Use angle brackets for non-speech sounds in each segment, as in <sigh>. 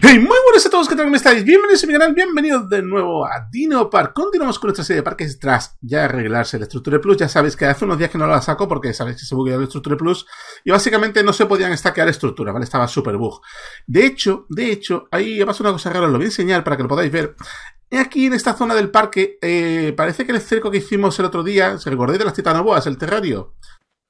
Hey, muy buenas a todos, ¿qué tal? ¿Cómo estáis? Bienvenidos a mi canal, bienvenidos de nuevo a Dino Park. Continuamos con nuestra serie de parques tras ya arreglarse la estructura Plus. Ya sabéis que hace unos días que no la saco porque sabéis que se bugueó la estructura Plus y básicamente no se podían stackear estructuras, ¿vale? Estaba súper bug. De hecho, de hecho, ahí pasa una cosa rara, os lo voy a enseñar para que lo podáis ver. Aquí en esta zona del parque, eh, parece que el cerco que hicimos el otro día, ¿se recordáis de las titanoboas, el terrario?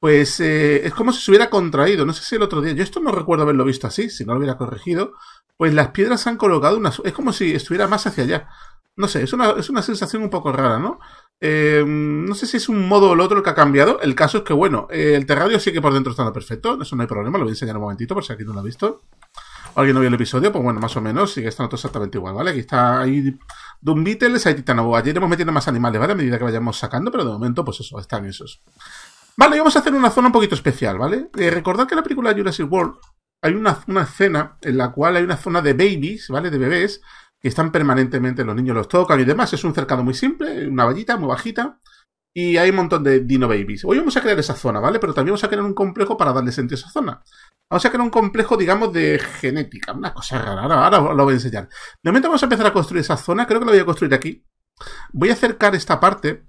pues eh, es como si se hubiera contraído. No sé si el otro día, yo esto no recuerdo haberlo visto así, si no lo hubiera corregido, pues las piedras se han colocado, una, es como si estuviera más hacia allá. No sé, es una, sensación un poco rara, ¿no? Eh, no sé si es un modo o el otro el que ha cambiado. El caso es que, bueno, eh, el terrario sigue que por dentro está perfecto, eso no hay problema, lo voy a enseñar un momentito por si alguien no lo ha visto. O alguien no vio el episodio, pues bueno, más o menos sigue estando exactamente igual, ¿vale? Aquí está ahí Doom Beatles, hay Titanobo. Ayer iremos metiendo más animales, ¿vale? A medida que vayamos sacando, pero de momento, pues eso, están esos. Vale, vamos a hacer una zona un poquito especial, ¿vale? Eh, recordad que en la película Jurassic World hay una, escena en la cual hay una zona de babies, ¿vale? De bebés, que están permanentemente, los niños los tocan y demás. Es un cercado muy simple, una vallita muy bajita. Y hay un montón de Dino Babies. Hoy vamos a crear esa zona, ¿vale? Pero también vamos a crear un complejo para darle sentido a esa zona. Vamos a crear un complejo, digamos, de genética. Una cosa rara. Ahora, ahora lo voy a enseñar. De momento vamos a empezar a construir esa zona. Creo que la voy a construir aquí. Voy a acercar esta parte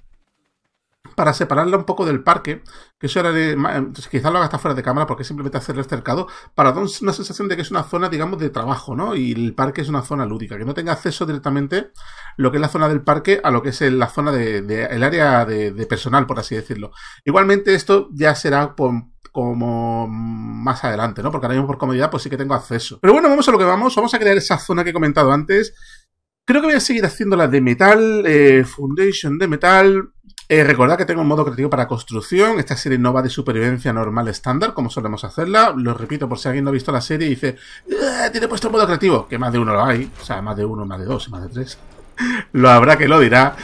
para separarla un poco del parque, que eso era de, eh, pues, quizás lo haga hasta fuera de cámara porque simplemente hacerle cercado, para dar una sensación de que es una zona, digamos, de trabajo, ¿no? Y el parque es una zona lúdica, que no tenga acceso directamente lo que es la zona del parque a lo que es la zona de, el área de, personal, por así decirlo. Igualmente esto ya será como más adelante, ¿no? Porque ahora mismo por comodidad pues sí que tengo acceso. Pero bueno, vamos a lo que vamos. Vamos a crear esa zona que he comentado antes. Creo que voy a seguir haciéndola de metal, eh, foundation de metal. Eh, recordad que tengo un modo creativo para construcción. Esta serie no va de supervivencia normal estándar, como solemos hacerla. Lo repito por si alguien no ha visto la serie y dice, eh, tiene puesto un modo creativo, que más de uno lo hay. O sea, más de uno, más de dos, y más de tres. <laughs> lo habrá que lo dirá.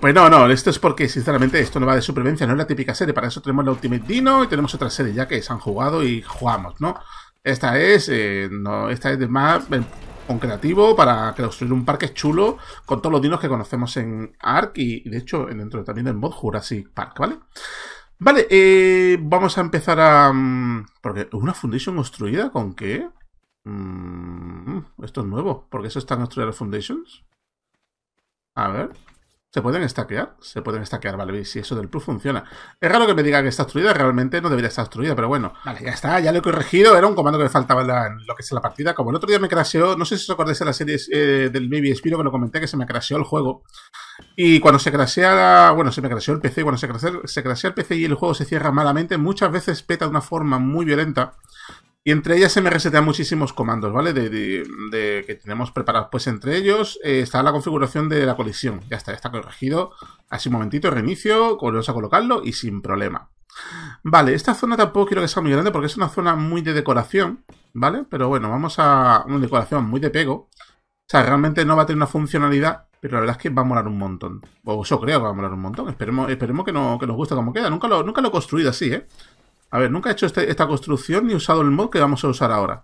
Pues no, no, esto es porque, sinceramente, esto no va de supervivencia, no es la típica serie. Para eso tenemos la Ultimate Dino y tenemos otra serie ya que se han jugado y jugamos, ¿no? Esta es, eh, no, esta es de más con creativo para construir un parque chulo con todos los dinos que conocemos en Ark y, de hecho dentro también del mod Jurassic Park, ¿vale? Vale, eh, vamos a empezar a... Mm, porque una Foundation construida con qué? Mm, mm, esto es nuevo, porque eso está en Construir Foundations. A ver, ¿Se pueden stackear? Se pueden stackear, vale, si eso del plus funciona. Es raro que me diga que está destruida realmente no debería estar destruida pero bueno. Vale, ya está, ya lo he corregido, era un comando que faltaba en, lo que es la partida. Como el otro día me crasheó, no sé si os acordáis de la serie eh, del Baby Spiro que lo comenté, que se me crasheó el juego. Y cuando se crasea, bueno, se me crasheó el PC, cuando se crasea, se crashea el PC y el juego se cierra malamente, muchas veces peta de una forma muy violenta. Y entre ellas se me resetean muchísimos comandos, ¿vale? De, que tenemos preparados. Pues entre ellos eh, está la configuración de la colisión. Ya está, ya está corregido. Así un momentito, reinicio, volvemos a colocarlo y sin problema. Vale, esta zona tampoco quiero que sea muy grande porque es una zona muy de decoración, ¿vale? Pero bueno, vamos a una decoración muy de pego. O sea, realmente no va a tener una funcionalidad, pero la verdad es que va a molar un montón. O eso creo que va a molar un montón. Esperemos, esperemos que, nos guste como queda. Nunca nunca lo he construido así, ¿eh? A ver, nunca he hecho este, esta construcción ni he usado el mod que vamos a usar ahora.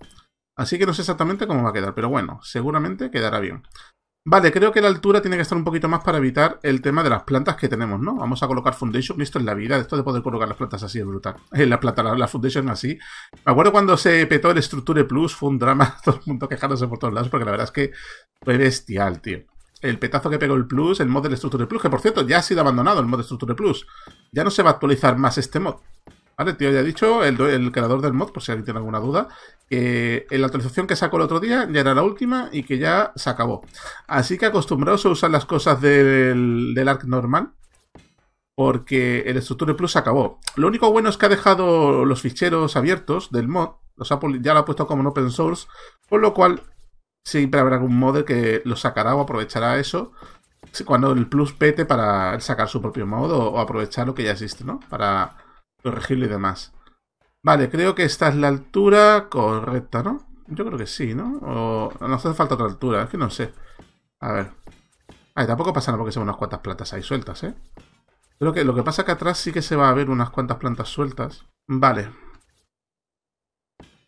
Así que no sé exactamente cómo va a quedar, pero bueno, seguramente quedará bien. Vale, creo que la altura tiene que estar un poquito más para evitar el tema de las plantas que tenemos, ¿no? Vamos a colocar foundation, esto es la vida, esto de poder colocar las plantas así es brutal. Eh, <laughs> la, planta, la, foundation así. Me acuerdo cuando se petó el Structure Plus, fue un drama, <laughs> todo el mundo quejándose por todos lados, porque la verdad es que fue bestial, tío. El petazo que pegó el Plus, el mod del Structure Plus, que por cierto, ya ha sido abandonado el mod de Structure Plus. Ya no se va a actualizar más este mod. Vale, tío, ya he dicho, el, creador del mod, por si alguien tiene alguna duda, que en eh, la actualización que sacó el otro día ya era la última y que ya se acabó. Así que acostumbraos a usar las cosas del, del Arc normal, porque el Structure Plus se acabó. Lo único bueno es que ha dejado los ficheros abiertos del mod, los ya lo ha puesto como en open source, con lo cual siempre habrá algún mod que lo sacará o aprovechará eso cuando el plus pete para sacar su propio mod o aprovechar lo que ya existe, ¿no? Para corregirlo y demás. Vale, creo que esta es la altura correcta, ¿no? Yo creo que sí, ¿no? O nos hace falta otra altura, es que no sé. A ver. Ay, tampoco pasa nada porque se unas cuantas plantas ahí sueltas, ¿eh? Creo que lo que pasa es que atrás sí que se va a ver unas cuantas plantas sueltas. Vale.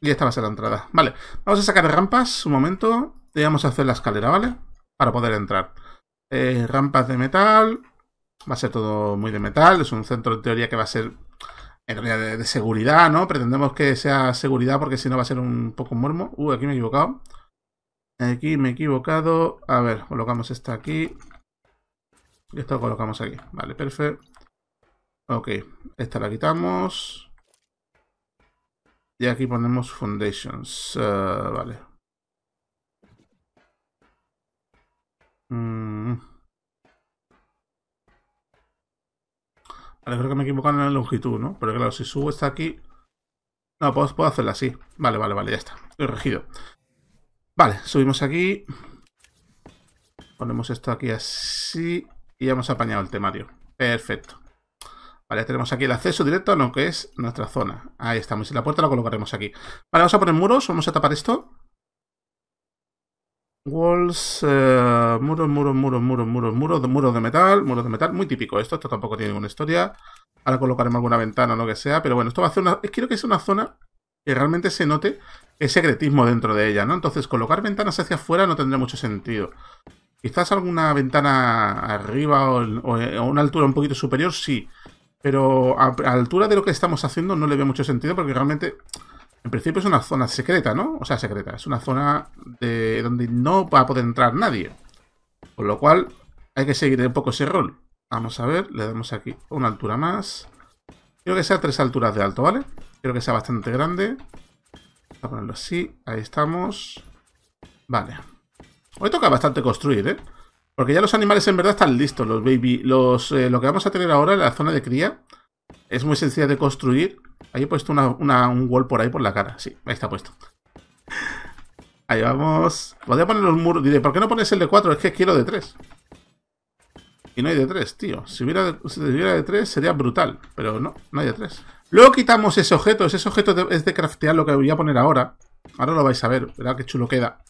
Y esta va a ser la entrada. Vale, vamos a sacar rampas un momento. Y vamos a hacer la escalera, ¿vale? Para poder entrar. Eh, rampas de metal. Va a ser todo muy de metal. Es un centro de teoría que va a ser en de, de, seguridad, ¿no? Pretendemos que sea seguridad porque si no va a ser un poco mormo. Uh, aquí me he equivocado. Aquí me he equivocado. A ver, colocamos esta aquí. Y esto colocamos aquí. Vale, perfecto. Ok, esta la quitamos. Y aquí ponemos Foundations. Eh, vale. Mm. creo que me he equivocado en la longitud, ¿no? Pero claro, si subo esta aquí... No, puedo, puedo hacerla así. Vale, vale, vale, ya está. Estoy regido. Vale, subimos aquí. Ponemos esto aquí así. Y ya hemos apañado el temario. Perfecto. Vale, tenemos aquí el acceso directo a lo que es nuestra zona. Ahí estamos. Y la puerta la colocaremos aquí. Vale, vamos a poner muros. Vamos a tapar esto. Walls, muros, eh, muros, muros, muros, muros, muros de, metal, muros de metal, muy típico esto, esto tampoco tiene ninguna historia. Ahora colocaremos alguna ventana o lo que sea, pero bueno, esto va a hacer una... Quiero que sea una zona que realmente se note el secretismo dentro de ella, ¿no? Entonces colocar ventanas hacia afuera no tendría mucho sentido. Quizás alguna ventana arriba o, a una altura un poquito superior, sí. Pero a, a altura de lo que estamos haciendo no le veo mucho sentido porque realmente en principio es una zona secreta, ¿no? O sea, secreta. Es una zona de donde no va a poder entrar nadie. Con lo cual, hay que seguir un poco ese rol. Vamos a ver, le damos aquí una altura más. Quiero que sea tres alturas de alto, ¿vale? Quiero que sea bastante grande. Vamos a ponerlo así. Ahí estamos. Vale. Hoy toca bastante construir, ¿eh? Porque ya los animales en verdad están listos. Los baby... los eh, Lo que vamos a tener ahora en la zona de cría es muy sencilla de construir. Ahí he puesto un wall por ahí por la cara. Sí, ahí está puesto. Ahí vamos. Podría poner los muros. Diré, ¿por qué no pones el de 4? Es que quiero de 3. Y no hay de 3, tío. Si hubiera, de, 3 sería brutal. Pero no, no hay de 3. Luego quitamos ese objeto. Ese objeto es de craftear lo que voy a poner ahora. Ahora lo vais a ver. Verá qué chulo queda.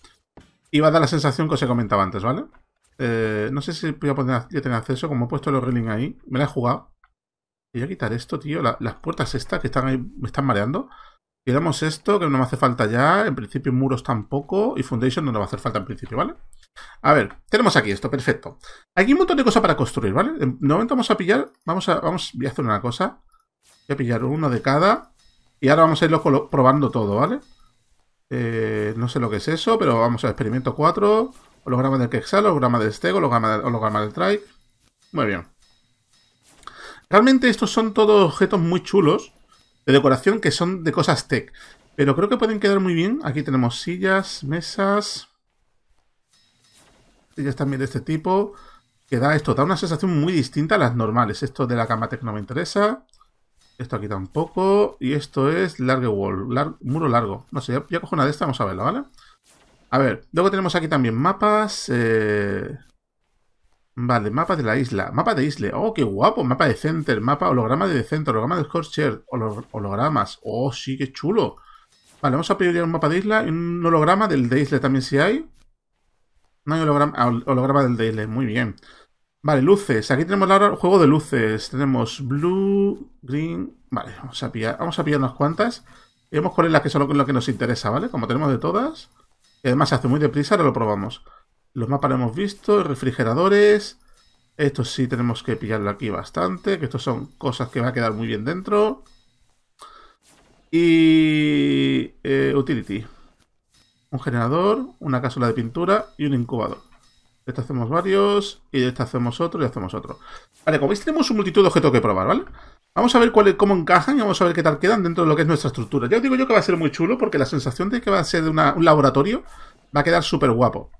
Y va a dar la sensación que os he comentado antes, ¿vale? Eh, no sé si voy a tener acceso. Como he puesto los reeling ahí. Me la he jugado voy a quitar esto, tío. las puertas estas que están ahí, me están mareando. Queremos esto, que no me hace falta ya. En principio, muros tampoco. Y Foundation no nos va a hacer falta en principio, ¿vale? A ver, tenemos aquí esto, perfecto. Aquí hay un montón de cosas para construir, ¿vale? De momento vamos a pillar. Vamos a. Vamos, a hacer una cosa. Voy a pillar uno de cada. Y ahora vamos a irlo probando todo, ¿vale? Eh, no sé lo que es eso, pero vamos a experimento 4. Holograma del Quexal, holograma del Stego, del, holograma del Trike. Muy bien. Realmente estos son todos objetos muy chulos de decoración que son de cosas tech. Pero creo que pueden quedar muy bien. Aquí tenemos sillas, mesas. Sillas también de este tipo. Que da esto, da una sensación muy distinta a las normales. Esto de la cama tech no me interesa. Esto aquí tampoco. Y esto es largo wall, muro largo. No sé, ya, ya, cojo una de estas, vamos a verla, ¿vale? A ver, luego tenemos aquí también mapas. Eh, Vale, mapa de la isla. Mapa de isla. Oh, qué guapo. Mapa de center. Mapa holograma de center. Holograma de scorcher. hologramas. Oh, sí, qué chulo. Vale, vamos a priorizar un mapa de isla. y Un holograma del de isla también si hay. No hay holograma, ah, holograma del de isla. Muy bien. Vale, luces. Aquí tenemos el juego de luces. Tenemos blue, green... Vale, vamos a pillar, vamos a pillar unas cuantas. Y vemos cuáles las la que, son lo, que nos interesa, ¿vale? Como tenemos de todas. Además se hace muy deprisa, ahora lo probamos. Los mapas lo hemos visto, refrigeradores. Esto sí tenemos que pillarlo aquí bastante, que estos son cosas que va a quedar muy bien dentro. Y... Eh, utility. Un generador, una cápsula de pintura y un incubador. De este hacemos varios, y de este hacemos otro, y hacemos otro. Vale, como veis tenemos un multitud de objetos que probar, ¿vale? Vamos a ver cómo encajan y vamos a ver qué tal quedan dentro de lo que es nuestra estructura. Yo digo yo que va a ser muy chulo porque la sensación de que va a ser de un laboratorio va a quedar súper guapo.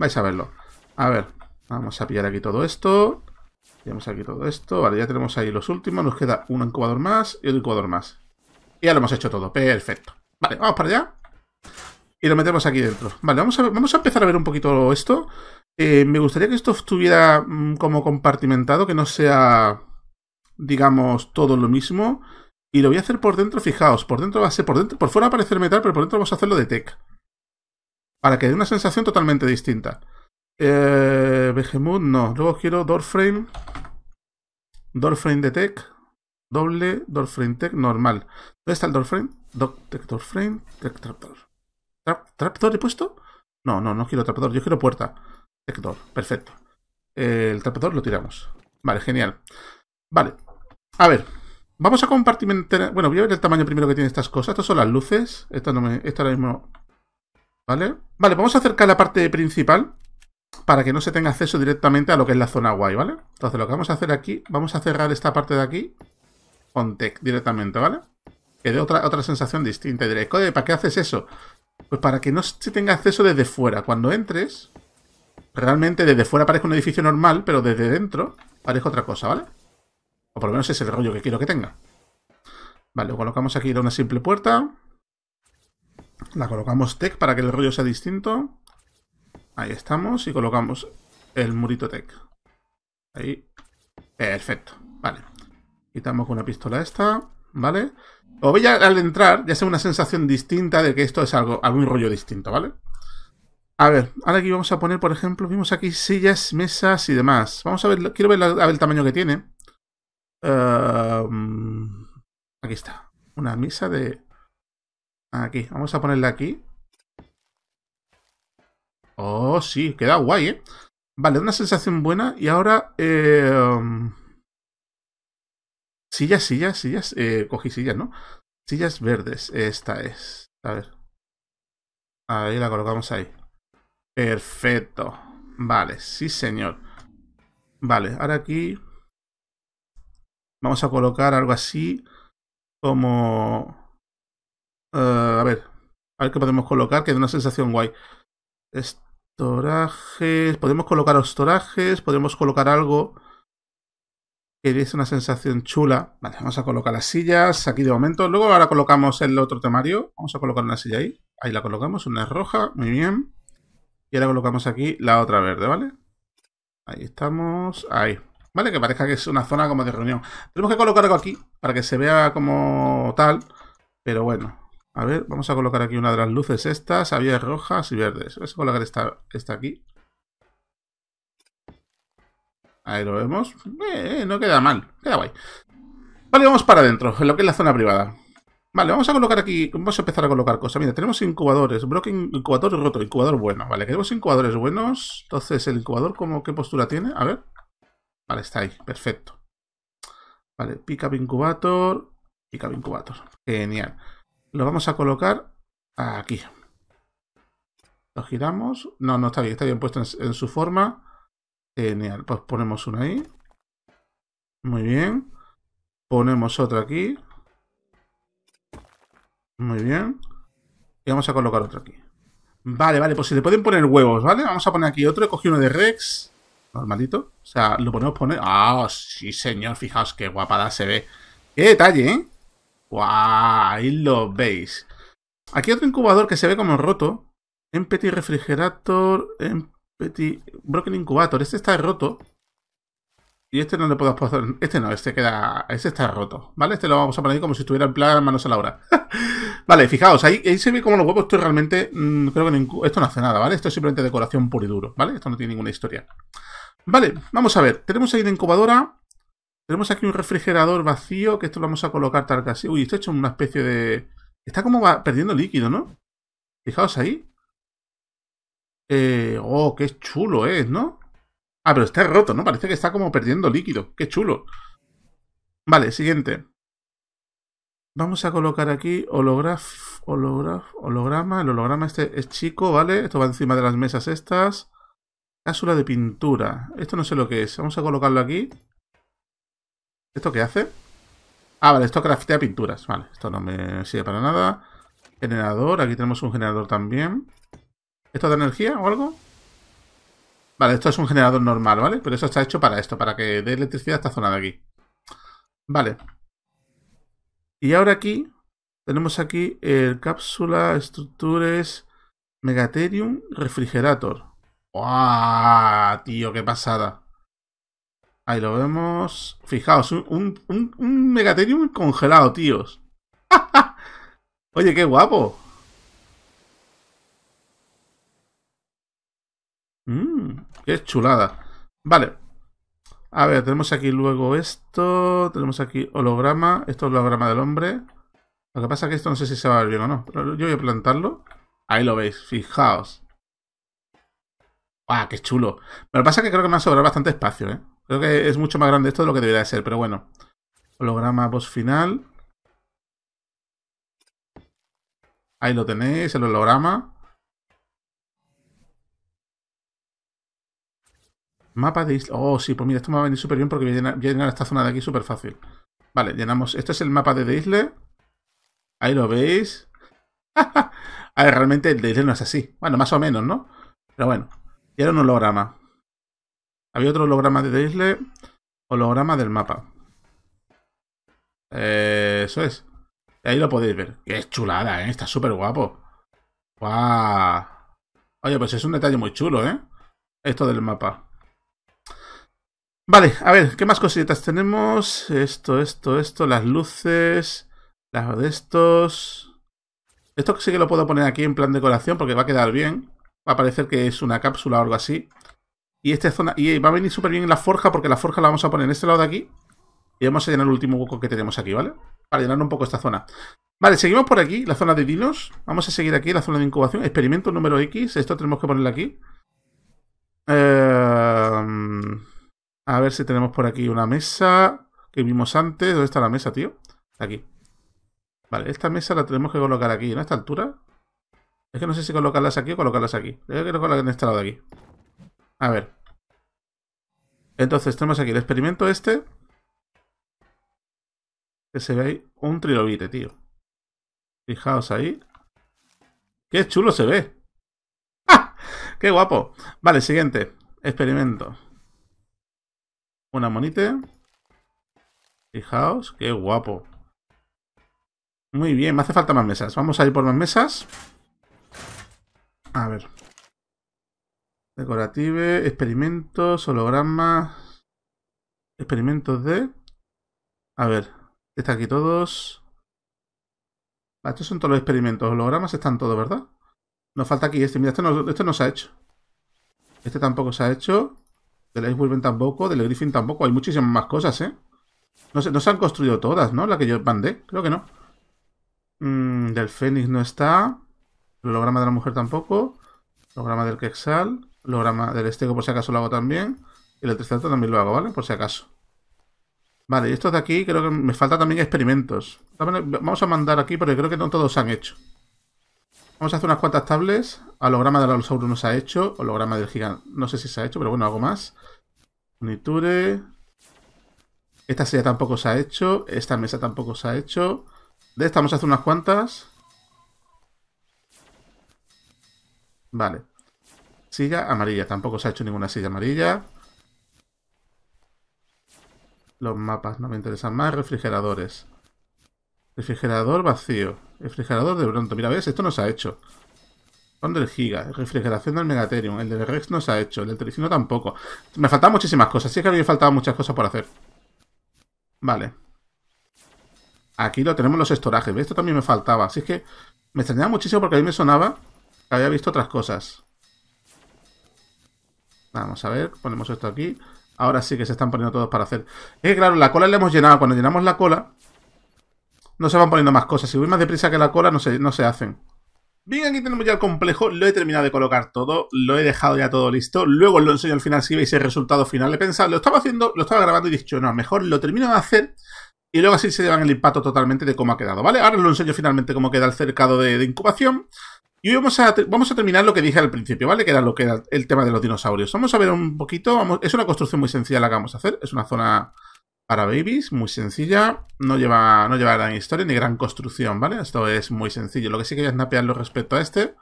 Vais a verlo. A ver, vamos a pillar aquí todo esto. Pillamos aquí todo esto. Vale, ya tenemos ahí los últimos. Nos queda un incubador más y otro incubador más. Y ya lo hemos hecho todo. Perfecto. Vale, vamos para allá. Y lo metemos aquí dentro. Vale, vamos a, vamos a empezar a ver un poquito esto. Eh, me gustaría que esto estuviera mm, como compartimentado, que no sea, digamos, todo lo mismo. Y lo voy a hacer por dentro, fijaos, por dentro va a ser por dentro, por fuera va a aparecer metal, pero por dentro vamos a hacerlo de tech para que dé una sensación totalmente distinta. Eh, no. Luego quiero Doorframe. Doorframe de Tech. Doble Doorframe Tech normal. ¿Dónde está el Doorframe? Do tech Doorframe. Tech Trapdoor. he puesto? No, no, no quiero Trapdoor. Yo quiero puerta. Tech Perfecto. Eh, el Trapdoor lo tiramos. Vale, genial. Vale. A ver. Vamos a compartimentar. Bueno, voy a ver el tamaño primero que tiene estas cosas. Estas son las luces. Esta, no me... Esta ahora mismo ¿Vale? vamos a acercar la parte principal para que no se tenga acceso directamente a lo que es la zona guay, ¿vale? Entonces lo que vamos a hacer aquí, vamos a cerrar esta parte de aquí con tech directamente, ¿vale? Que dé otra, otra sensación distinta. Y diré, ¿para qué haces eso? Pues para que no se tenga acceso desde fuera. Cuando entres, realmente desde fuera parece un edificio normal, pero desde dentro parece otra cosa, ¿vale? O por lo menos ese es el rollo que quiero que tenga. Vale, colocamos aquí una simple puerta. La colocamos tech para que el rollo sea distinto. Ahí estamos y colocamos el murito tech. Ahí. Perfecto. Vale. Quitamos con una pistola esta. ¿Vale? O ya al entrar, ya sea una sensación distinta de que esto es algo, algún rollo distinto, ¿vale? A ver, ahora aquí vamos a poner, por ejemplo, vimos aquí sillas, mesas y demás. Vamos a ver, quiero ver, el tamaño que tiene. Em, aquí está. Una mesa de Aquí, vamos a ponerla aquí. Oh, sí, queda guay, ¿eh? Vale, una sensación buena. Y ahora... Em, sillas, sillas, sillas. Eh, cogí sillas, ¿no? Sillas verdes. Esta es. A ver. Ahí la colocamos ahí. Perfecto. Vale, sí, señor. Vale, ahora aquí... Vamos a colocar algo así como... Eh, a ver. A ver qué podemos colocar, que da una sensación guay. Estorajes. Podemos colocar estorajes. Podemos colocar algo que es una sensación chula. Vale, vamos a colocar las sillas aquí de momento. Luego ahora colocamos el otro temario. Vamos a colocar una silla ahí. Ahí la colocamos, una roja, muy bien. Y ahora colocamos aquí la otra verde, ¿vale? Ahí estamos, ahí. ¿Vale? Que parezca que es una zona como de reunión. Tenemos que colocar algo aquí para que se vea como tal. Pero bueno, a ver, vamos a colocar aquí una de las luces estas. Había rojas y verdes. Vamos a colocar esta, aquí. Ahí lo vemos. Eh, eh, no queda mal. Queda guay. Vale, vamos para adentro, en lo que es la zona privada. Vale, vamos a colocar aquí, vamos a empezar a colocar cosas. Mira, tenemos incubadores, broken, incubador roto, incubador bueno. Vale, queremos incubadores buenos. Entonces, ¿el incubador ¿cómo qué postura tiene? A ver. Vale, está ahí, perfecto. Vale, pick up incubator, pick up incubator. Genial lo vamos a colocar aquí. Lo giramos. No, no está bien, está bien puesto en, su forma. Genial. Pues ponemos uno ahí. Muy bien. Ponemos otro aquí. Muy bien. Y vamos a colocar otro aquí. Vale, vale, pues si le pueden poner huevos, ¿vale? Vamos a poner aquí otro. He cogido uno de Rex. Normalito. O sea, lo ponemos poner. Ah, sí, señor. Fijaos qué guapada se ve. Qué detalle, ¿eh? ¡Guau! Ahí lo veis. Aquí otro incubador que se ve como roto. Empty Refrigerator, Empty... Broken Incubator. Este está roto. Y este no le puedo pasar... Este no, este queda... Este está roto, ¿vale? Este lo vamos a poner ahí como si estuviera en plan manos a la hora. <laughs> vale, fijaos, ahí, se ve como los huevos. Esto realmente... Mm, creo que esto no hace nada, ¿vale? Esto es simplemente decoración pura y duro, ¿vale? Esto no tiene ninguna historia. Vale, vamos a ver. Tenemos ahí la incubadora. Tenemos aquí un refrigerador vacío, que esto lo vamos a colocar tal así. Uy, esto ha hecho una especie de... Está como perdiendo líquido, ¿no? Fijaos ahí. Eh, oh, qué chulo es, ¿no? Ah, pero está roto, ¿no? Parece que está como perdiendo líquido. Qué chulo. Vale, siguiente. Vamos a colocar aquí holograf, holograf, holograma. El holograma este es chico, ¿vale? Esto va encima de las mesas estas. Cápsula de pintura. Esto no sé lo que es. Vamos a colocarlo aquí. ¿Esto qué hace? Ah, vale, esto craftea pinturas. Vale, esto no me sirve para nada. Generador, aquí tenemos un generador también. ¿Esto da energía o algo? Vale, esto es un generador normal, ¿vale? Pero eso está hecho para esto, para que dé electricidad a esta zona de aquí. Vale. Y ahora aquí tenemos aquí el cápsula, estructures, megaterium, refrigerator. ¡Wow! Tío, qué pasada. Ahí lo vemos. Fijaos, un, un, congelado, tíos. <laughs> Oye, qué guapo. Mm, qué chulada. Vale. A ver, tenemos aquí luego esto. Tenemos aquí holograma. Esto es holograma del hombre. Lo que pasa es que esto no sé si se va a ver bien o no. Pero yo voy a plantarlo. Ahí lo veis, fijaos. ¡Ah, qué chulo! me lo que pasa es que creo que me ha sobrado bastante espacio, ¿eh? Creo que es mucho más grande esto de lo que debería de ser, pero bueno. Holograma post final. Ahí lo tenéis, el holograma. Mapa de isla. Oh, sí, pues mira, esto me va a venir súper bien porque voy a, llenar, esta zona de aquí súper fácil. Vale, llenamos. Esto es el mapa de Isle. Ahí lo veis. <laughs> a ver, realmente el no es así. Bueno, más o menos, ¿no? Pero bueno, y era un holograma. Había otro holograma de Isle, holograma del mapa. Eh, eso es. Ahí lo podéis ver. Qué chulada, ¿eh? Está súper guapo. ¡Guau! Oye, pues es un detalle muy chulo, ¿eh? Esto del mapa. Vale, a ver, ¿qué más cositas tenemos? Esto, esto, esto, las luces, las de estos... Esto sí que lo puedo poner aquí en plan decoración porque va a quedar bien va a parecer que es una cápsula o algo así. Y, esta zona, y va a venir súper bien la forja porque la forja la vamos a poner en este lado de aquí. Y vamos a llenar el último hueco que tenemos aquí, ¿vale? Para llenar un poco esta zona. Vale, seguimos por aquí, la zona de dinos. Vamos a seguir aquí, la zona de incubación. Experimento número X. Esto tenemos que ponerlo aquí. Eh, a ver si tenemos por aquí una mesa que vimos antes. ¿Dónde está la mesa, tío? Aquí. Vale, esta mesa la tenemos que colocar aquí, en esta altura. Es que no sé si colocarlas aquí o colocarlas aquí. Creo que colocarlas en este lado de aquí. A ver. Entonces tenemos aquí el experimento este. Que se ve un trilobite, tío. Fijaos ahí. ¡Qué chulo se ve! ¡Ah! ¡Qué guapo! Vale, siguiente. Experimento. Una monite. Fijaos, qué guapo. Muy bien, me hace falta más mesas. Vamos a ir por más mesas. A ver. Decorative, experimentos, hologramas. Experimentos de... A ver, está aquí todos. estos son todos los experimentos. Hologramas están todos, ¿verdad? Nos falta aquí este. Mira, este no, este se ha hecho. Este tampoco se ha hecho. Del Wolven tampoco. Del Griffin tampoco. Hay muchísimas más cosas, ¿eh? No se, han construido todas, ¿no? La que yo mandé. Creo que no. Mm, del Fénix no está. El holograma de la mujer tampoco. El holograma del quexal. El holograma del estego por si acaso lo hago también. Y el 300 también lo hago, ¿vale? Por si acaso. Vale, y estos de aquí creo que me falta también experimentos. vamos a mandar aquí porque creo que no todos se han hecho. Vamos a hacer unas cuantas tablets. Holograma del Allosaurus no se ha hecho. Holograma del gigante. No sé si se ha hecho, pero bueno, hago más. Uniture. Esta silla tampoco se ha hecho. Esta mesa tampoco se ha hecho. De esta vamos a hacer unas cuantas. Vale. Silla amarilla. Tampoco se ha hecho ninguna silla amarilla. Los mapas no me interesan más. Refrigeradores. Refrigerador vacío. Refrigerador de pronto. Mira, ¿ves? Esto no se ha hecho. Son Giga. Refrigeración del Megaterium. El del Rex no se ha hecho. El del Tricino tampoco. Me faltaban muchísimas cosas. Sí que había faltado muchas cosas por hacer. Vale. Aquí lo tenemos los estorajes. ¿Ves? Esto también me faltaba. Así que me extrañaba muchísimo porque a mí me sonaba había visto otras cosas. Vamos a ver, ponemos esto aquí. Ahora sí que se están poniendo todos para hacer. Es que claro, la cola la hemos llenado. Cuando llenamos la cola, no se van poniendo más cosas. Si voy más deprisa que la cola, no se, no se hacen. Bien, aquí tenemos ya el complejo, lo he terminado de colocar todo, lo he dejado ya todo listo, luego os lo enseño al final si veis el resultado final. He pensado, lo estaba haciendo, lo estaba grabando y he dicho, no, mejor lo termino de hacer y luego así se llevan el impacto totalmente de cómo ha quedado, ¿vale? Ahora os lo enseño finalmente cómo queda el cercado de, de incubación y hoy vamos a, vamos a terminar lo que dije al principio, ¿vale? Que era lo que era el tema de los dinosaurios. Vamos a ver un poquito. es una construcción muy sencilla la que vamos a hacer. Es una zona para babies, muy sencilla. No lleva, no gran historia ni gran construcción, ¿vale? Esto es muy sencillo. Lo que sí que voy a snapearlo respecto a este,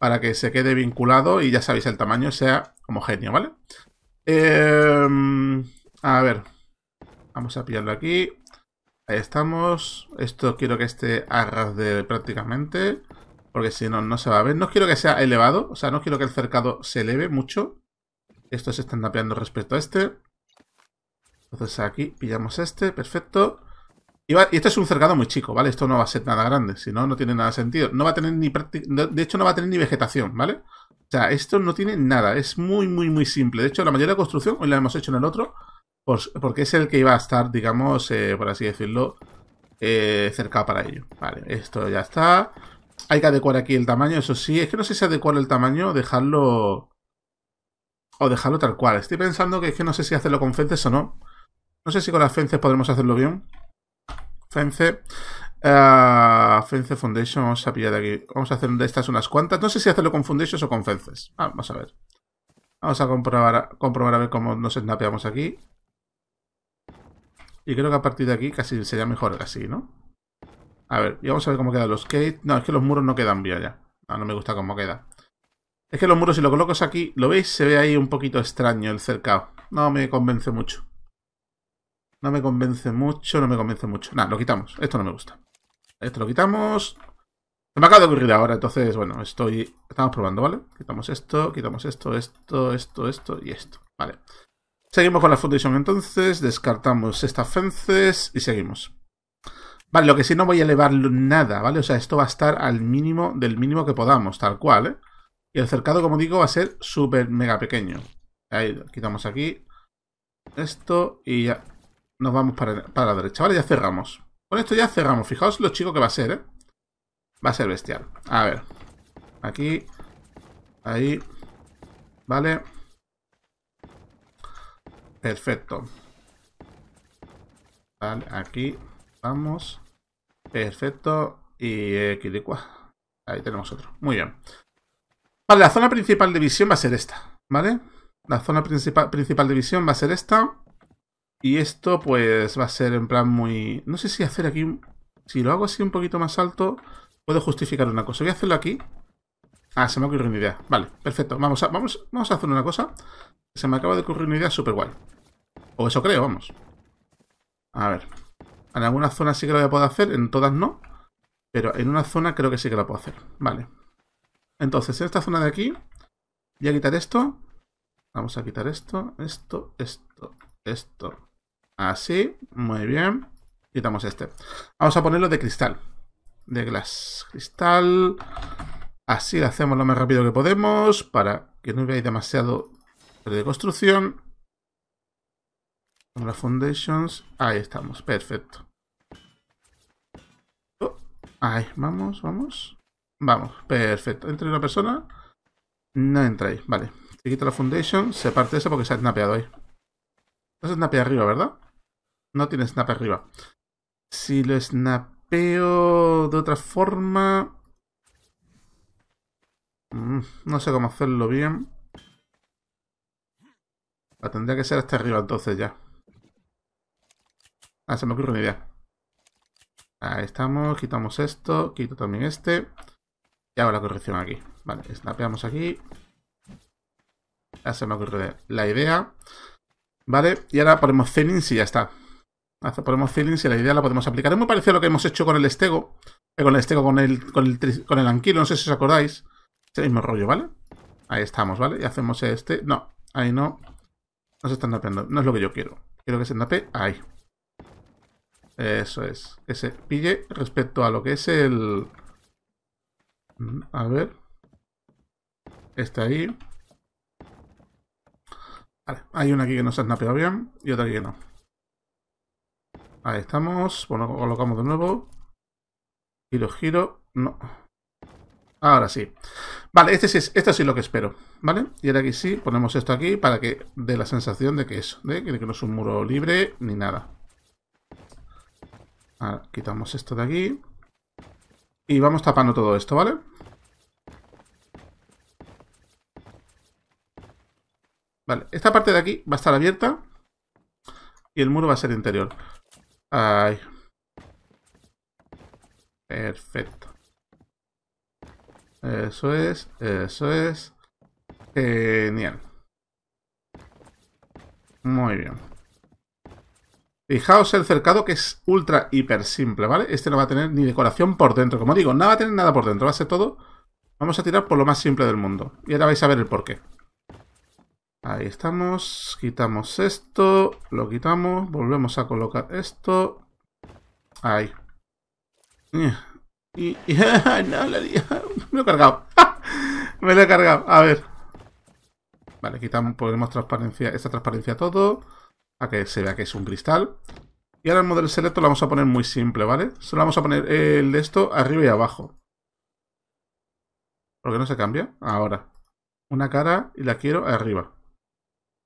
para que se quede vinculado y ya sabéis el tamaño sea homogéneo, ¿vale? Eh, a ver. Vamos a pillarlo aquí. Ahí estamos. Esto quiero que esté a de prácticamente. Porque si no, no se va a ver. No quiero que sea elevado. O sea, no quiero que el cercado se eleve mucho. Esto se está tapeando respecto a este. Entonces aquí pillamos este. Perfecto. Y, este es un cercado muy chico, ¿vale? Esto no va a ser nada grande. Si no, no tiene nada sentido. No va a tener ni... De hecho, no va a tener ni vegetación, ¿vale? O sea, esto no tiene nada. Es muy, muy, muy simple. De hecho, la mayoría de construcción hoy la hemos hecho en el otro. porque es el que iba a estar, digamos, eh, por así decirlo, eh, cercado para ello. Vale, esto ya está. Hay que adecuar aquí el tamaño, eso sí. Es que no sé si adecuar el tamaño, dejarlo... O dejarlo tal cual. Estoy pensando que es que no sé si hacerlo con fences o no. No sé si con las fences podremos hacerlo bien. Fence. Ah, fence Foundation. Vamos a pillar de aquí. Vamos a hacer de estas unas cuantas. No sé si hacerlo con Foundations o con fences. Ah, vamos a ver. Vamos a comprobar, comprobar a ver cómo nos snapeamos aquí. Y creo que a partir de aquí casi sería mejor así, ¿no? A ver, vamos a ver cómo quedan los gates. No, es que los muros no quedan bien ya. No, no me gusta cómo queda. Es que los muros, si lo colocas aquí, ¿lo veis? Se ve ahí un poquito extraño el cercado. No me convence mucho. No me convence mucho, no me convence mucho. Nada, lo quitamos. Esto no me gusta. Esto lo quitamos. Se me acaba de ocurrir ahora, entonces, bueno, estoy... Estamos probando, ¿vale? Quitamos esto, quitamos esto, esto, esto, esto y esto. Vale. Seguimos con la fundición entonces, descartamos estas fences y seguimos. Vale, lo que sí no voy a elevar nada, ¿vale? O sea, esto va a estar al mínimo del mínimo que podamos, tal cual, ¿eh? Y el cercado, como digo, va a ser súper mega pequeño. Ahí, quitamos aquí esto y ya nos vamos para, para la derecha, ¿vale? Ya cerramos. Con esto ya cerramos. Fijaos lo chico que va a ser, ¿eh? Va a ser bestial. A ver. Aquí. Ahí. Vale. Perfecto. Vale, aquí. Vamos. Perfecto. Y equilicua. Eh, Ahí tenemos otro. Muy bien. Vale, la zona principal de visión va a ser esta, ¿vale? La zona principal, principal de visión va a ser esta. Y esto, pues, va a ser en plan muy... No sé si hacer aquí... Si lo hago así un poquito más alto, puedo justificar una cosa. Voy a hacerlo aquí. Ah, se me ha ocurrido una idea. Vale, perfecto. Vamos a, vamos, vamos a hacer una cosa. Se me acaba de ocurrir una idea súper guay. O eso creo, vamos. A ver. En algunas zonas sí que lo voy a poder hacer, en todas no. Pero en una zona creo que sí que lo puedo hacer. Vale. Entonces, en esta zona de aquí, voy a quitar esto. Vamos a quitar esto, esto, esto, esto. Así, muy bien. Quitamos este. Vamos a ponerlo de cristal. De glass. Cristal. Así lo hacemos lo más rápido que podemos para que no veáis demasiado de construcción. Las foundations. Ahí estamos. Perfecto. Ahí, vamos, vamos. Vamos, perfecto. Entra una persona. No ahí. vale. Se quita la foundation, se parte eso porque se ha snapeado ahí. No se snapea arriba, ¿verdad? No tiene snap arriba. Si lo snapeo de otra forma... Mm, no sé cómo hacerlo bien. tendría que ser hasta arriba entonces ya. Ah, se me ocurre una idea. Ahí estamos, quitamos esto, quito también este. Y hago la corrección aquí. Vale, snapeamos aquí. Ya se me ocurre la idea. Vale, y ahora ponemos ceilings y ya está. ponemos ceilings y la idea la podemos aplicar. Es muy parecido a lo que hemos hecho con el estego. Eh, con el estego, con el, con con el anquilo, no sé si os acordáis. Es el mismo rollo, ¿vale? Ahí estamos, ¿vale? Y hacemos este. No, ahí no. No se está napeando. No es lo que yo quiero. Quiero que se nape ahí. Eso es. Que se pille respecto a lo que es el... A ver. Está ahí. Vale, hay una aquí que no se ha snapeado bien y otra aquí que no. Ahí estamos. Bueno, colocamos de nuevo. Giro, giro. No. Ahora sí. Vale, este esto sí es lo que espero. ¿Vale? Y ahora aquí sí, ponemos esto aquí para que dé la sensación de que eso, ¿eh? de que no es un muro libre ni nada. Ah, quitamos esto de aquí. Y vamos tapando todo esto, ¿vale? Vale, esta parte de aquí va a estar abierta. Y el muro va a ser interior. Ahí. Perfecto. Eso es, eso es. Genial. Muy bien. Fijaos el cercado que es ultra hiper simple, ¿vale? Este no va a tener ni decoración por dentro. Como digo, no va a tener nada por dentro, va a ser todo. Vamos a tirar por lo más simple del mundo. Y ahora vais a ver el porqué. Ahí estamos. Quitamos esto. Lo quitamos. Volvemos a colocar esto. Ahí. Y... y <laughs> no, la, <laughs> me lo he cargado. <laughs> me lo he cargado. A ver. Vale, quitamos, ponemos transparencia, esta transparencia todo a que se vea que es un cristal. Y ahora el modelo selecto lo vamos a poner muy simple, ¿vale? Solo vamos a poner el de esto arriba y abajo. Porque no se cambia? Ahora. Una cara y la quiero arriba.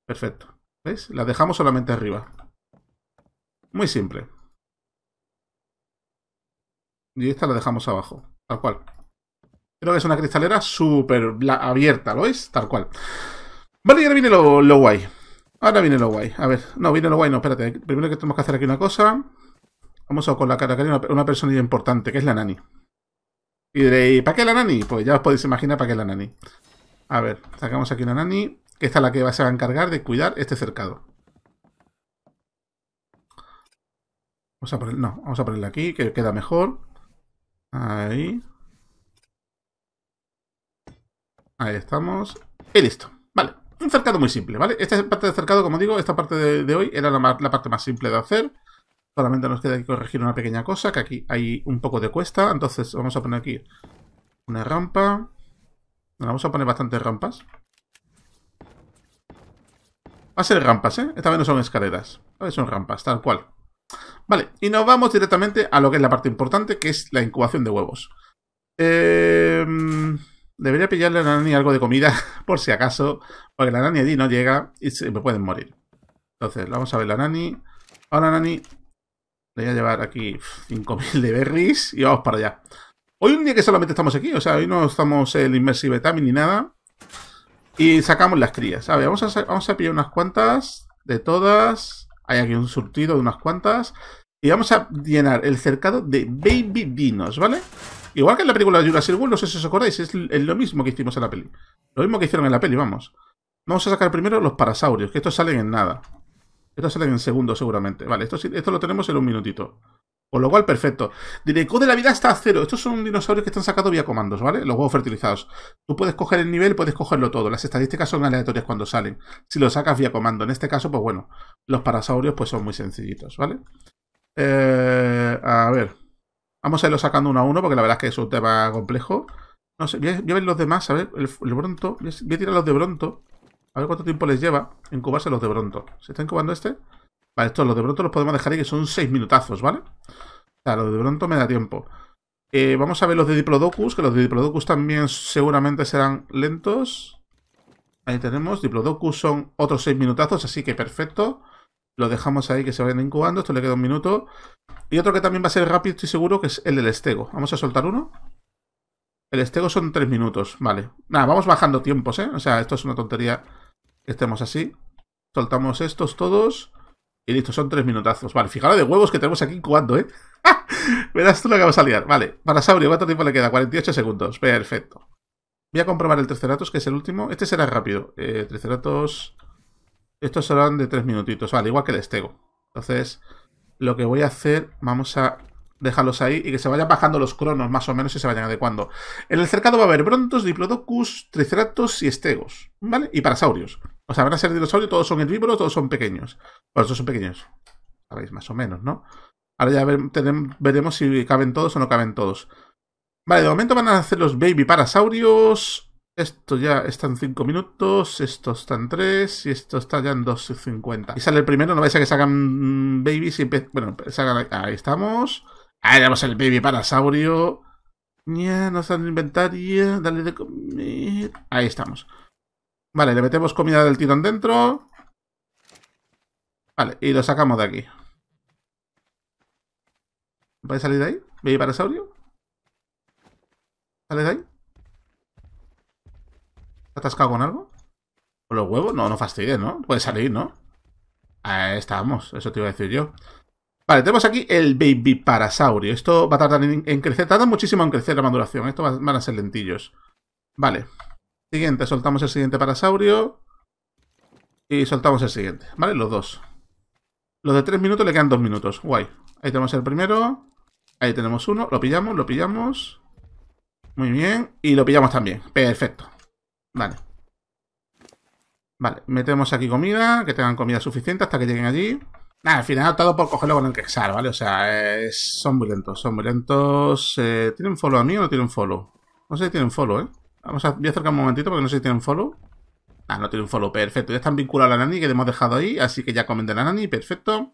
Perfecto. ¿Veis? La dejamos solamente arriba. Muy simple. Y esta la dejamos abajo. Tal cual. Creo que es una cristalera súper abierta, ¿lo veis? Tal cual. Vale, y ahora viene lo, lo guay. Ahora viene lo guay. A ver, no, viene lo guay, no, espérate. Primero que tenemos que hacer aquí una cosa. Vamos a colocar aquí una, una persona importante, que es la nani. Y diréis, ¿para qué la nani? Pues ya os podéis imaginar para qué la nani. A ver, sacamos aquí una nani, que esta es la que se va a encargar de cuidar este cercado. Vamos a poner, no, vamos a ponerla aquí, que queda mejor. Ahí. Ahí estamos. Y listo. Vale un cercado muy simple, ¿vale? Esta parte de cercado, como digo, esta parte de, hoy era la, parte más simple de hacer. Solamente nos queda que corregir una pequeña cosa, que aquí hay un poco de cuesta. Entonces vamos a poner aquí una rampa. Vamos a poner bastantes rampas. Va a ser rampas, ¿eh? Esta vez no son escaleras. Son rampas, tal cual. Vale, y nos vamos directamente a lo que es la parte importante, que es la incubación de huevos. Eh... Debería pillarle a la nani algo de comida, <laughs> por si acaso, porque la nani allí no llega y se me pueden morir. Entonces, vamos a ver la nani. Ahora, nani, le voy a llevar aquí 5.000 de berries y vamos para allá. Hoy un día que solamente estamos aquí, o sea, hoy no estamos el Inmersive Vitamin ni nada. Y sacamos las crías, ¿sabes? Vamos vamos a pillar unas cuantas de todas. Hay aquí un surtido de unas cuantas. Y vamos a llenar el cercado de baby dinos, ¿vale? Igual que en la película de Jurassic World, no sé si os acordáis, es lo mismo que hicimos en la peli. Lo mismo que hicieron en la peli, vamos. Vamos a sacar primero los parasaurios, que estos salen en nada. Estos salen en segundo, seguramente. Vale, esto, esto lo tenemos en un minutito. Con lo cual, perfecto. Directo de la vida está a cero. Estos son dinosaurios que están sacados vía comandos, ¿vale? Los huevos fertilizados. Tú puedes coger el nivel, puedes cogerlo todo. Las estadísticas son aleatorias cuando salen. Si lo sacas vía comando. En este caso, pues bueno, los parasaurios pues son muy sencillitos, ¿vale? Eh, a ver. Vamos a irlo sacando uno a uno, porque la verdad es que es un tema complejo. No sé, voy a, ver los demás, a ver, el, Bronto. Voy a, tirar los de Bronto. A ver cuánto tiempo les lleva incubarse los de Bronto. ¿Se está incubando este? Vale, estos los de Bronto los podemos dejar ahí, que son seis minutazos, ¿vale? O sea, los de Bronto me da tiempo. Eh, vamos a ver los de Diplodocus, que los de Diplodocus también seguramente serán lentos. Ahí tenemos, Diplodocus son otros seis minutazos, así que perfecto. Lo dejamos ahí que se vayan incubando. Esto le queda un minuto. Y otro que también va a ser rápido, estoy seguro, que es el del estego. Vamos a soltar uno. El estego son tres minutos, vale. Nada, vamos bajando tiempos, ¿eh? O sea, esto es una tontería que estemos así. Soltamos estos todos. Y listo, son tres minutazos. Vale, fijaros de huevos que tenemos aquí incubando, ¿eh? Verás <laughs> tú lo que vamos a liar. Vale, para Saurio, ¿cuánto tiempo le queda? 48 segundos. Perfecto. Voy a comprobar el Triceratos, que es el último. Este será rápido. Eh, Triceratos... Estos serán de tres minutitos, vale, igual que el estego. Entonces, lo que voy a hacer, vamos a dejarlos ahí y que se vayan bajando los cronos más o menos y se vayan adecuando. En el cercado va a haber brontos, diplodocus, triceratops y estegos, ¿vale? Y parasaurios. O sea, van a ser dinosaurios, todos son herbívoros, todos son pequeños. Bueno, todos son pequeños, sabéis, más o menos, ¿no? Ahora ya veremos si caben todos o no caben todos. Vale, de momento van a hacer los baby parasaurios, esto ya está en 5 minutos, esto está en 3 y esto está ya en 2.50. Y sale el primero, no vais a que sacan babies y... Bueno, sacan... Ahí estamos. Ahí vamos el baby parasaurio saurio. Ya, no inventario. Dale de comer. Ahí estamos. Vale, le metemos comida del tirón dentro. Vale, y lo sacamos de aquí. ¿Puede a salir de ahí? ¿Baby parasaurio ¿Sale de ahí? atascado con algo? ¿Con los huevos? No, no fastidies, ¿no? Puede salir, ¿no? Ahí estamos, eso te iba a decir yo. Vale, tenemos aquí el Baby Parasaurio. Esto va a tardar en, crecer. Tarda muchísimo en crecer la maduración. Esto van a ser lentillos. Vale. Siguiente, soltamos el siguiente Parasaurio. Y soltamos el siguiente. Vale, los dos. Los de tres minutos le quedan dos minutos. Guay. Ahí tenemos el primero. Ahí tenemos uno. Lo pillamos, lo pillamos. Muy bien. Y lo pillamos también. Perfecto. Vale. Vale, metemos aquí comida, que tengan comida suficiente hasta que lleguen allí. Nada, al final he optado por cogerlo con el quexar, ¿vale? O sea, son muy lentos, son muy lentos. Eh, ¿Tienen follow a mí o no tienen follow? No sé si tienen follow, ¿eh? Vamos a, voy acercar un momentito porque no sé si tienen follow. Ah, no tienen follow, perfecto. Ya están vinculados a la nani que le hemos dejado ahí, así que ya comen de la nani, perfecto.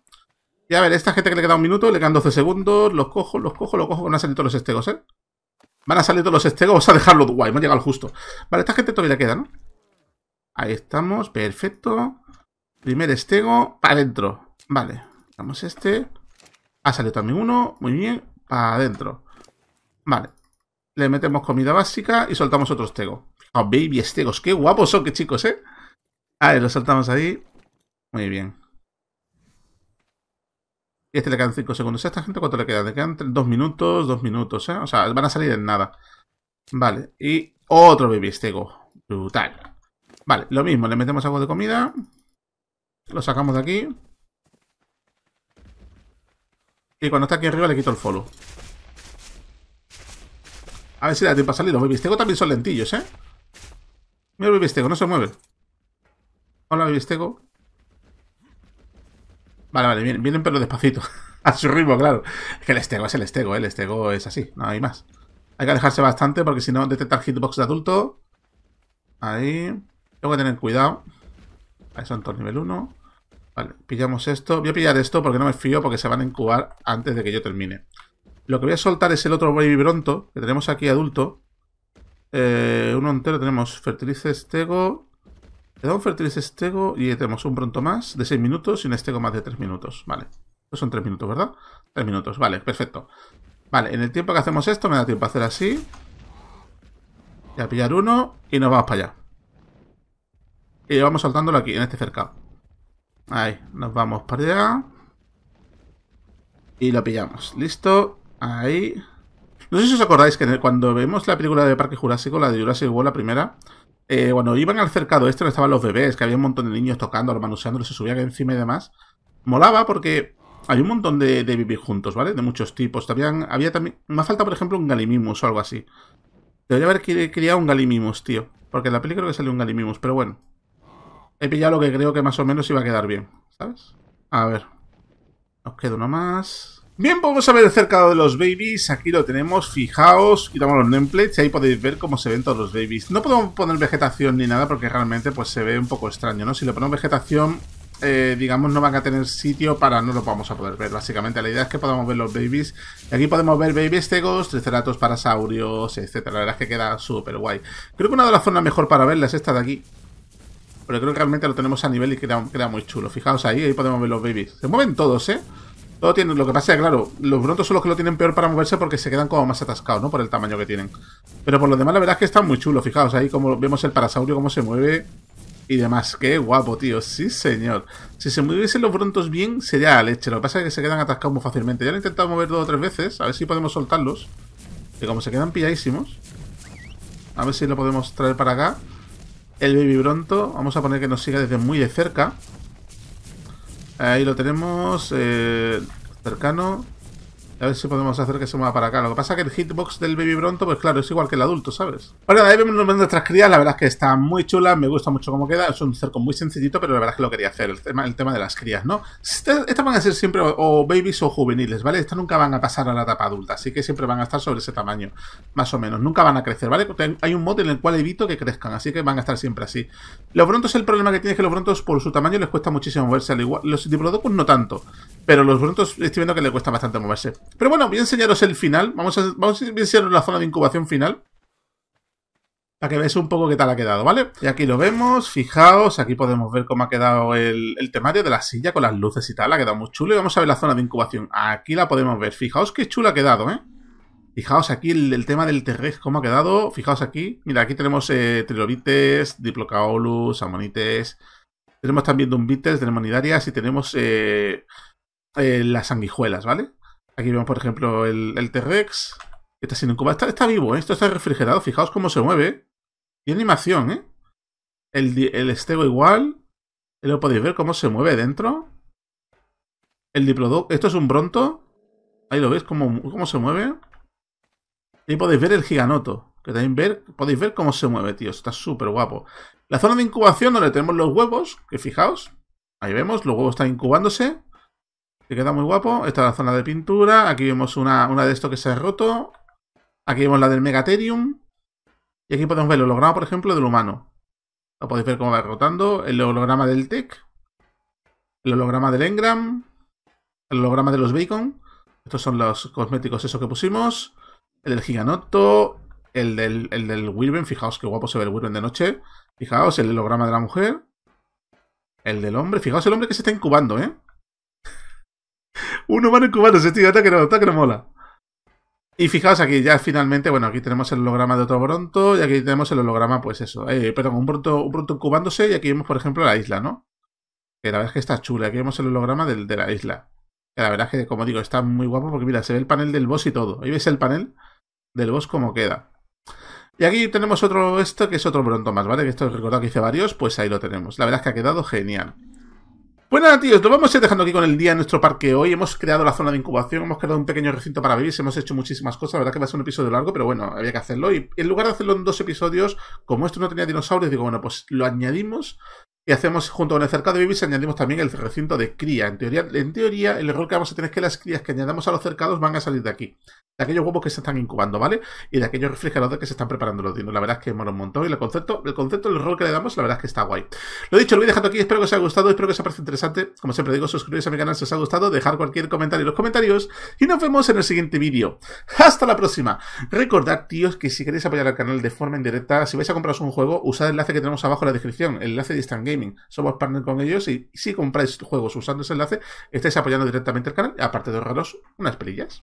Y a ver, esta gente que le queda un minuto, le quedan 12 segundos, los cojo, los cojo, los cojo, con a salir todos los estegos, ¿eh? Van a salir todos los estegos, vamos a dejarlo guay, hemos llegado al justo. Vale, esta gente todavía queda, ¿no? Ahí estamos, perfecto. Primer estego, para adentro. Vale, damos este. Ha salido también uno, muy bien, para adentro. Vale, le metemos comida básica y soltamos otro estego. Oh, baby estegos, qué guapos son, qué chicos, ¿eh? A ver, lo soltamos ahí. Muy bien. Y este le quedan 5 segundos. ¿A esta gente cuánto le quedan? Le quedan 2 minutos, 2 minutos, ¿eh? O sea, van a salir en nada. Vale, y otro bebistego. Brutal. Vale, lo mismo, le metemos algo de comida. Lo sacamos de aquí. Y cuando está aquí arriba le quito el follow. A ver si da tiempo a salir. Los bebistegos. también son lentillos, ¿eh? Mira el bebistego. no se mueve. Hola, bebistego. Vale, vale, vienen, pero despacito. <laughs> a su ritmo, claro. Es que el estego es el estego, ¿eh? el estego es así, no hay más. Hay que alejarse bastante porque si no, detectar este hitbox de adulto. Ahí. Tengo que tener cuidado. Ahí son todos nivel 1. Vale, pillamos esto. Voy a pillar esto porque no me fío porque se van a incubar antes de que yo termine. Lo que voy a soltar es el otro Baby Bronto que tenemos aquí adulto. Eh, uno entero tenemos fertilice estego. Le damos fertiliz estego y tenemos un pronto más de 6 minutos y un estego más de 3 minutos. Vale. son 3 minutos, ¿verdad? 3 minutos, vale, perfecto. Vale, en el tiempo que hacemos esto me da tiempo a hacer así. Y a pillar uno y nos vamos para allá. Y vamos saltándolo aquí, en este cercado. Ahí, nos vamos para allá. Y lo pillamos. Listo. Ahí. No sé si os acordáis que cuando vemos la película de Parque Jurásico, la de Jurassic World, la primera, bueno, eh, iban al cercado este donde estaban los bebés, que había un montón de niños tocando, manuseándolos, se subían encima y demás. Molaba porque hay un montón de, vivir juntos, ¿vale? De muchos tipos. También, había también. Me falta, por ejemplo, un Galimimus o algo así. Debería haber criado un Galimimus, tío. Porque en la película creo que salió un Galimimus, pero bueno. He pillado lo que creo que más o menos iba a quedar bien, ¿sabes? A ver. Nos queda uno más. Bien, vamos a ver el cercado de los babies. Aquí lo tenemos, fijaos, quitamos los nameplates y ahí podéis ver cómo se ven todos los babies. No podemos poner vegetación ni nada porque realmente pues se ve un poco extraño, ¿no? Si le ponemos vegetación, eh, digamos, no van a tener sitio para no lo vamos a poder ver. Básicamente la idea es que podamos ver los babies. Y aquí podemos ver babies tegos, triceratos, parasaurios, etcétera. La verdad es que queda súper guay. Creo que una de las zonas mejor para verla es esta de aquí. Pero creo que realmente lo tenemos a nivel y queda, queda muy chulo. Fijaos ahí, ahí podemos ver los babies. Se mueven todos, ¿eh? Todo lo que pasa es que, claro, los brontos son los que lo tienen peor para moverse porque se quedan como más atascados, ¿no? Por el tamaño que tienen. Pero por lo demás, la verdad es que están muy chulos fijaos, ahí como vemos el parasaurio, cómo se mueve y demás. Qué guapo, tío. Sí, señor. Si se moviesen los brontos bien, sería la leche. Lo que pasa es que se quedan atascados muy fácilmente. Ya lo he intentado mover dos o tres veces, a ver si podemos soltarlos. Y como se quedan pilladísimos. A ver si lo podemos traer para acá. El baby bronto. Vamos a poner que nos siga desde muy de cerca. Ahí lo tenemos. Eh, cercano. A ver si podemos hacer que se mueva para acá. Lo que pasa es que el hitbox del Baby Bronto, pues claro, es igual que el adulto, ¿sabes? Bueno, ahí vemos nuestras crías. La verdad es que está muy chulas, me gusta mucho cómo queda. Es un cerco muy sencillito, pero la verdad es que lo quería hacer. El tema, el tema de las crías, ¿no? Este, estas van a ser siempre o babies o juveniles, ¿vale? Estas nunca van a pasar a la etapa adulta, así que siempre van a estar sobre ese tamaño, más o menos. Nunca van a crecer, ¿vale? Porque hay un mod en el cual evito que crezcan, así que van a estar siempre así. Los Brontos, el problema que tiene es que los Brontos, por su tamaño, les cuesta muchísimo moverse. Al igual, los Diplodocus no tanto, pero los Brontos estoy viendo que les cuesta bastante moverse. Pero bueno, voy a enseñaros el final. Vamos a, vamos a enseñaros la zona de incubación final. Para que veáis un poco qué tal ha quedado, ¿vale? Y aquí lo vemos, fijaos, aquí podemos ver cómo ha quedado el, temario de la silla con las luces y tal, ha quedado muy chulo. Y vamos a ver la zona de incubación, aquí la podemos ver, fijaos qué chulo ha quedado, ¿eh? Fijaos aquí el, tema del terrez, cómo ha quedado, fijaos aquí, mira, aquí tenemos eh, trilobites, diplocaolus, amonites, tenemos también dumbites, tenemos y tenemos eh, eh, las sanguijuelas, ¿vale? Aquí vemos, por ejemplo, el, T-Rex. está Está, vivo, ¿eh? Esto está refrigerado. Fijaos cómo se mueve. Y animación, ¿eh? El, el estego igual. Y lo podéis ver cómo se mueve dentro. El Diplodoc. Esto es un Bronto. Ahí lo veis cómo, se mueve. Y podéis ver el Giganoto. Que también podéis ver cómo se mueve, tío. Está súper guapo. La zona de incubación donde tenemos los huevos. Que fijaos. Ahí vemos. Los huevos están incubándose. Que queda muy guapo. Esta es la zona de pintura. Aquí vemos una, una de estos que se ha roto. Aquí vemos la del Megaterium. Y aquí podemos ver el holograma, por ejemplo, del humano. Lo podéis ver cómo va rotando. El holograma del Tech. El holograma del Engram. El holograma de los Bacon. Estos son los cosméticos esos que pusimos. El del Giganotto. El del, el del Fijaos qué guapo se ve el Wilben de noche. Fijaos el holograma de la mujer. El del hombre. Fijaos el hombre que se está incubando, ¿eh? Un humano encubándose, tío, está que no mola. Y fijaos aquí, ya finalmente, bueno, aquí tenemos el holograma de otro Bronto y aquí tenemos el holograma, pues eso, eh, perdón, un Bronto, un incubándose y aquí vemos, por ejemplo, la isla, ¿no? Que la verdad es que está chula, aquí vemos el holograma del, de la isla. Que la verdad es que, como digo, está muy guapo porque mira, se ve el panel del boss y todo. Ahí veis el panel del boss como queda. Y aquí tenemos otro, esto que es otro Bronto más, ¿vale? Que esto recordad que hice varios, pues ahí lo tenemos. La verdad es que ha quedado genial. Pues nada, tíos, lo vamos a ir dejando aquí con el día en nuestro parque hoy. Hemos creado la zona de incubación, hemos creado un pequeño recinto para vivir, hemos hecho muchísimas cosas. La verdad que va a ser un episodio largo, pero bueno, había que hacerlo. Y en lugar de hacerlo en dos episodios, como esto no tenía dinosaurios, digo, bueno, pues lo añadimos y hacemos, junto con el cercado de vivis añadimos también el recinto de cría. En teoría, en teoría, el rol que vamos a tener es que las crías que añadamos a los cercados van a salir de aquí. De aquellos huevos que se están incubando, ¿vale? Y de aquellos refrigeradores que se están preparando los dinos. La verdad es que mola un montón. Y el concepto, el concepto, del rol que le damos, la verdad es que está guay. Lo dicho, lo voy dejando aquí. Espero que os haya gustado. Espero que os haya parecido interesante. Como siempre digo, suscribiros a mi canal si os ha gustado. Dejar cualquier comentario en los comentarios. Y nos vemos en el siguiente vídeo. ¡Hasta la próxima! Recordad, tíos, que si queréis apoyar al canal de forma indirecta, si vais a compraros un juego, usad el enlace que tenemos abajo en la descripción. El enlace de Instant somos partner con ellos y si compráis juegos usando ese enlace, estáis apoyando directamente el canal, aparte de ahorraros unas pelillas.